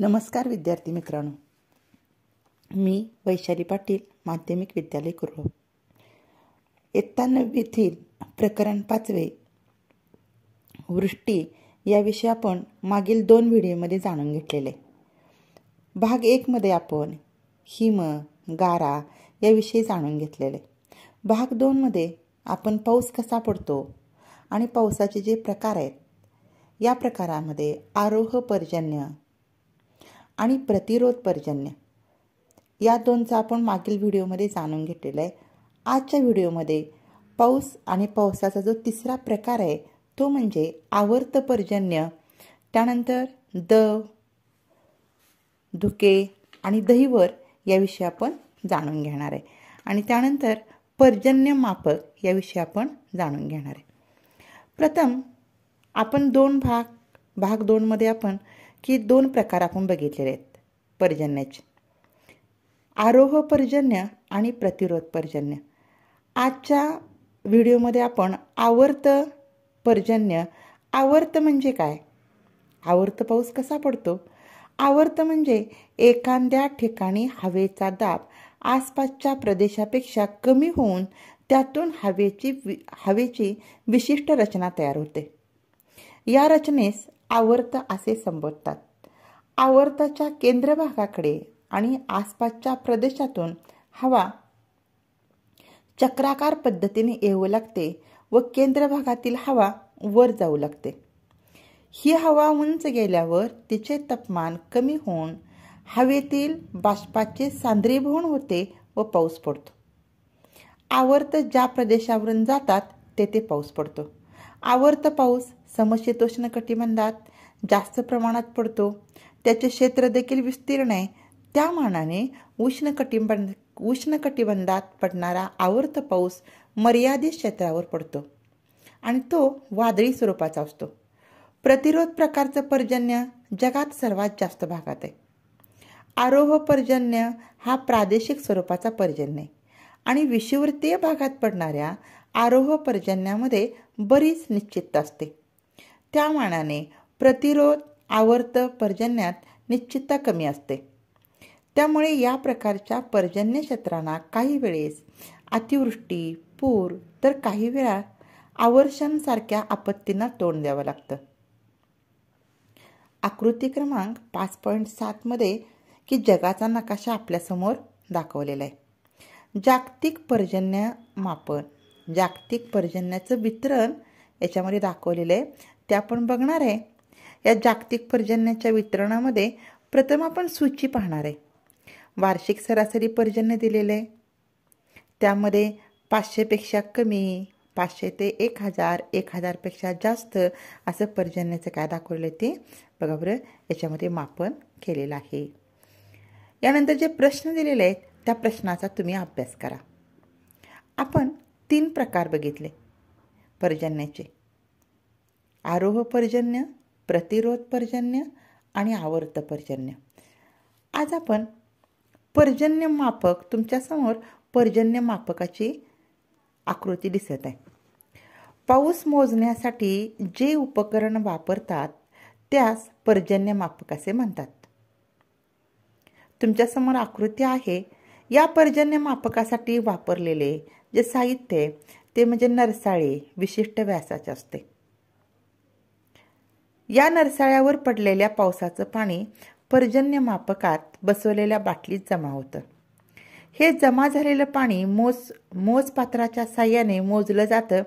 नमस्कार विद्यार्थी मित्रांनो मी वैशाली पाटील माध्यमिक विद्यालय कुरळ इयत्ता नववीतील प्रकरण पाचवे वृष्टी याविषयी आपण मागील दोन व्हिडिओमध्ये जाणून घेतलेले भाग एकमध्ये आपण हिम गारा याविषयी जाणून घेतलेले भाग दोनमध्ये आपण पाऊस कसा पडतो आणि पावसाचे जे प्रकार आहेत या प्रकारामध्ये आरोह पर्जन्य आणि प्रतिरोध पर्जन्य या दोनचा आपण मागील व्हिडिओमध्ये जाणून घेतलेलं आहे आजच्या व्हिडिओमध्ये पाऊस आणि पावसाचा जो तिसरा प्रकार आहे तो म्हणजे आवर्त पर्जन्य त्यानंतर दव धुके आणि दहीवर याविषयी आपण जाणून घेणार आहे आणि त्यानंतर पर्जन्य मापक याविषयी आपण जाणून घेणार आहे प्रथम आपण दोन भाग भाग दोनमध्ये आपण की दोन प्रकार आपण बघितलेले आहेत पर्जन्याचे आरोह पर्जन्य आणि प्रतिरोध पर्जन्य आजच्या व्हिडिओमध्ये आपण आवर्त पर्जन्य आवर्त म्हणजे काय आवर्त पाऊस कसा पडतो आवर्त म्हणजे एखाद्या ठिकाणी हवेचा दाब आसपासच्या प्रदेशापेक्षा कमी होऊन त्यातून हवेची हवेची विशिष्ट रचना तयार होते या रचनेस आवर्त असे संबोधतात आवर्ताच्या केंद्रभागाकडे आणि आसपासच्या प्रदेशातून हवा चक्राकार पद्धतीने येऊ लागते व केंद्रभागातील हवा वर जाऊ लागते ही हवा उंच गेल्यावर तिचे तापमान कमी होऊन हवेतील बाष्पाचे सांद्रीभवन होते व पाऊस पडतो आवर्त ज्या प्रदेशावरून जातात तेथे पाऊस पडतो आवर्त पाऊस समशीतोष्ण कटिबंधात जास्त प्रमाणात पडतो त्याचे क्षेत्र देखील विस्तीर्ण आहे त्या मानाने उष्ण कटिबंध उष्ण कटिबंधात पडणारा आवर्त पाऊस मर्यादित क्षेत्रावर पडतो आणि तो वादळी स्वरूपाचा असतो प्रतिरोध प्रकारचं पर्जन्य जगात सर्वात जास्त भागात आहे आरोह पर्जन्य हा प्रादेशिक स्वरूपाचा पर्जन्य आहे आणि विषुवृत्तीय भागात पडणाऱ्या आरोह पर्जन्यामध्ये बरीच निश्चितता असते त्या मानाने प्रतिरोध आवर्त पर्जन्यात निश्चितता कमी असते त्यामुळे या प्रकारच्या पर्जन्य क्षेत्रांना काही वेळेस अतिवृष्टी पूर तर काही वेळा आवर्षांसारख्या आपत्तींना तोंड द्यावं लागतं आकृती क्रमांक पाच पॉईंट सातमध्ये की जगाचा नकाशा आपल्यासमोर दाखवलेला आहे जागतिक पर्जन्य मापन जागतिक पर्जन्याचं वितरण याच्यामध्ये दाखवलेलं आहे ते आपण बघणार आहे या जागतिक पर्जन्याच्या वितरणामध्ये प्रथम आपण सूची पाहणार आहे वार्षिक सरासरी पर्जन्य दिलेलं आहे त्यामध्ये पाचशेपेक्षा कमी पाचशे ते एक हजार एक हजारपेक्षा जास्त असं पर्जन्याचं काय दाखवलं ते बघा बरं याच्यामध्ये मापन केलेलं आहे यानंतर जे प्रश्न दिलेले आहेत त्या प्रश्नाचा तुम्ही अभ्यास करा आपण तीन प्रकार बघितले पर्जन्याचे आरोह पर्जन्य प्रतिरोध पर्जन्य आणि आवर्त पर्जन्य आज आपण पर्जन्य मापक तुमच्यासमोर पर्जन्य मापकाची आकृती दिसत आहे पाऊस मोजण्यासाठी जे उपकरण वापरतात त्यास पर्जन्य मापक असे म्हणतात तुमच्यासमोर आकृती आहे या पर्जन्य मापकासाठी वापरलेले जे साहित्य ते म्हणजे नरसाळी विशिष्ट व्यासाचे असते या नरसाळ्यावर पडलेल्या पावसाचं पाणी पर्जन्यमापकात बसवलेल्या बाटलीत जमा होतं हे जमा झालेलं पाणी मोज मोजपात्राच्या साह्याने मोजलं जातं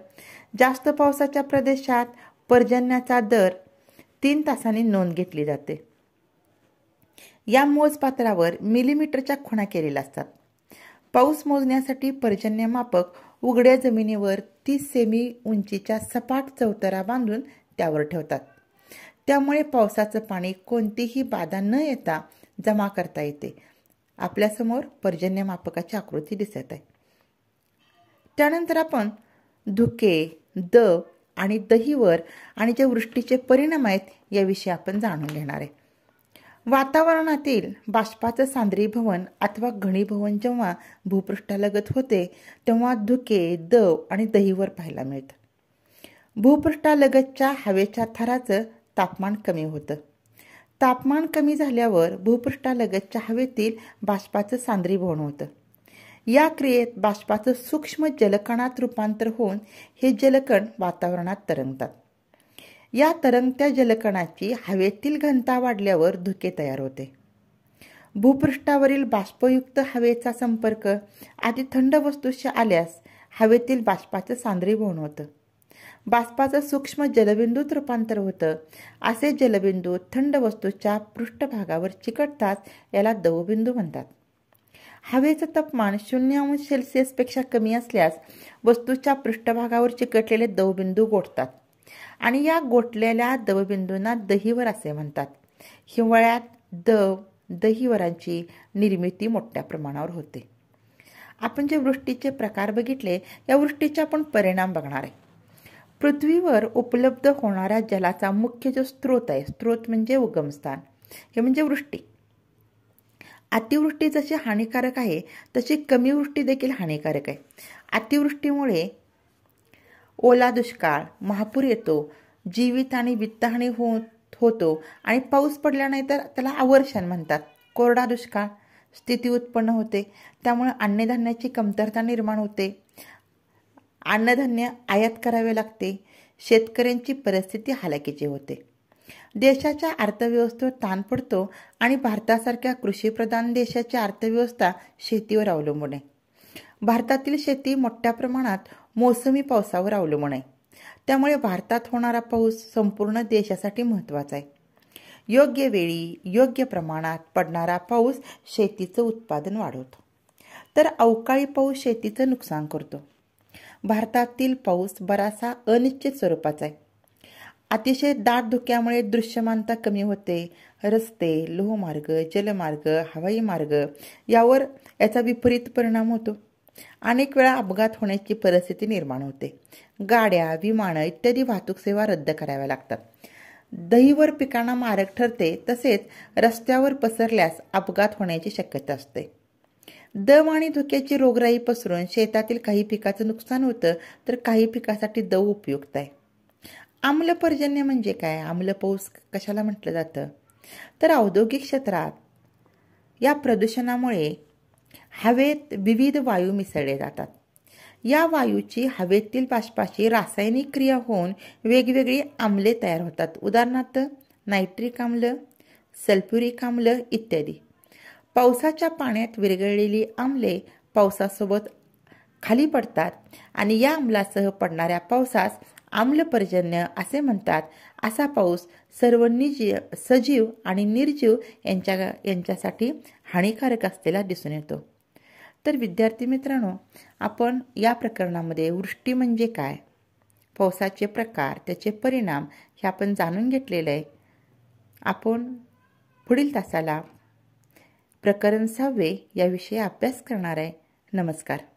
जास्त पावसाच्या प्रदेशात पर्जन्याचा दर तीन तासांनी नोंद घेतली जाते या मोजपात्रावर मिलीमीटरच्या खुणा केलेल्या असतात पाऊस मोजण्यासाठी पर्जन्यमापक उघड्या जमिनीवर तीस सेमी उंचीच्या सपाट चौतरा बांधून त्यावर ठेवतात त्यामुळे पावसाचं पाणी कोणतीही बाधा न येता जमा करता येते आपल्यासमोर पर्जन्यमापकाची आकृती दिसत आहे त्यानंतर आपण धुके द आणि दहीवर आणि ज्या वृष्टीचे परिणाम आहेत याविषयी आपण जाणून घेणार आहे वातावरणातील बाष्पाचं भवन अथवा भवन जेव्हा भूपृष्ठालगत होते तेव्हा धुके दव आणि दहीवर पाहायला मिळतं भूपृष्ठालगतच्या हवेच्या थराचं तापमान कमी होतं तापमान कमी झाल्यावर भूपृष्ठालगतच्या हवेतील बाष्पाचं सांद्रीभवन होतं या क्रियेत बाष्पाचं सूक्ष्म जलकणात रूपांतर होऊन हे जलकण वातावरणात तरंगतात या तरंगत्या जलकणाची हवेतील घनता वाढल्यावर धुके तयार होते भूपृष्ठावरील बाष्पयुक्त हवेचा संपर्क आधी थंड वस्तूशी आल्यास हवेतील बाष्पाचं सांद्रीभवन होतं बाष्पाचं सूक्ष्म जलबिंदूत रूपांतर होतं असे जलबिंदू थंड वस्तूच्या पृष्ठभागावर चिकटतात याला दवबिंदू म्हणतात हवेचं तापमान शून्य अंश सेल्सिअसपेक्षा कमी असल्यास वस्तूच्या पृष्ठभागावर चिकटलेले दवबिंदू गोठतात आणि या गोठलेल्या दवबिंदूंना दहीवर असे म्हणतात हिवाळ्यात दव दहीवरांची निर्मिती मोठ्या प्रमाणावर होते आपण जे वृष्टीचे प्रकार बघितले या वृष्टीचे आपण परिणाम बघणार आहे पृथ्वीवर उपलब्ध होणारा जलाचा मुख्य जो स्रोत आहे स्त्रोत म्हणजे उगमस्थान हे म्हणजे वृष्टी अतिवृष्टी जशी हानिकारक आहे तशी कमी वृष्टी देखील हानिकारक आहे अतिवृष्टीमुळे ओला दुष्काळ महापूर येतो जीवित आणि वित्तहानी हो होतो आणि पाऊस पडला नाही तर त्याला आवर्षण म्हणतात कोरडा दुष्काळ स्थिती उत्पन्न होते त्यामुळे अन्नधान्याची कमतरता निर्माण होते अन्नधान्य आयात करावे लागते शेतकऱ्यांची परिस्थिती हालाकीची होते देशाच्या अर्थव्यवस्थेवर ताण पडतो आणि भारतासारख्या कृषीप्रधान देशाची अर्थव्यवस्था शेतीवर अवलंबून आहे भारतातील शेती मोठ्या प्रमाणात मोसमी पावसावर अवलंबून आहे त्यामुळे भारतात होणारा पाऊस संपूर्ण देशासाठी महत्त्वाचा आहे योग्य वेळी योग्य प्रमाणात पडणारा पाऊस शेतीचं उत्पादन वाढवतो तर अवकाळी पाऊस शेतीचं नुकसान करतो भारतातील पाऊस बरासा अनिश्चित स्वरूपाचा आहे अतिशय दाट धुक्यामुळे दृश्यमानता कमी होते रस्ते लोहमार्ग जलमार्ग हवाई मार्ग यावर याचा विपरीत परिणाम होतो अनेक वेळा अपघात होण्याची परिस्थिती निर्माण होते गाड्या विमानं इत्यादी वाहतूक सेवा रद्द कराव्या लागतात दहीवर पिकांना मारक ठरते तसेच रस्त्यावर पसरल्यास अपघात होण्याची शक्यता असते दव आणि धुक्याची रोगराई पसरून शेतातील काही पिकाचं नुकसान होतं तर काही पिकासाठी दव उपयुक्त आहे आम्लपर्जन्य म्हणजे काय आम्ल पाऊस कशाला म्हटलं जातं तर औद्योगिक क्षेत्रात या प्रदूषणामुळे हवेत विविध वायू मिसळले जातात या वायूची हवेतील बाष्पाशी रासायनिक क्रिया होऊन वेगवेगळी आम्ले तयार होतात उदाहरणार्थ नायट्रिक आम्ल सल्फ्युरिक आम्ल इत्यादी पावसाच्या पाण्यात विरघळलेली आमले पावसासोबत खाली पडतात आणि या आमलासह पडणाऱ्या पावसास आम्लपर्जन्य असे म्हणतात असा पाऊस सर्व निजी सजीव आणि निर्जीव यांच्या यांच्यासाठी हानिकारक असलेला दिसून येतो तर विद्यार्थी मित्रांनो आपण या प्रकरणामध्ये वृष्टी म्हणजे काय पावसाचे प्रकार त्याचे परिणाम हे आपण जाणून घेतलेलं आहे आपण पुढील तासाला प्रकरण सहावे याविषयी अभ्यास करणार आहे नमस्कार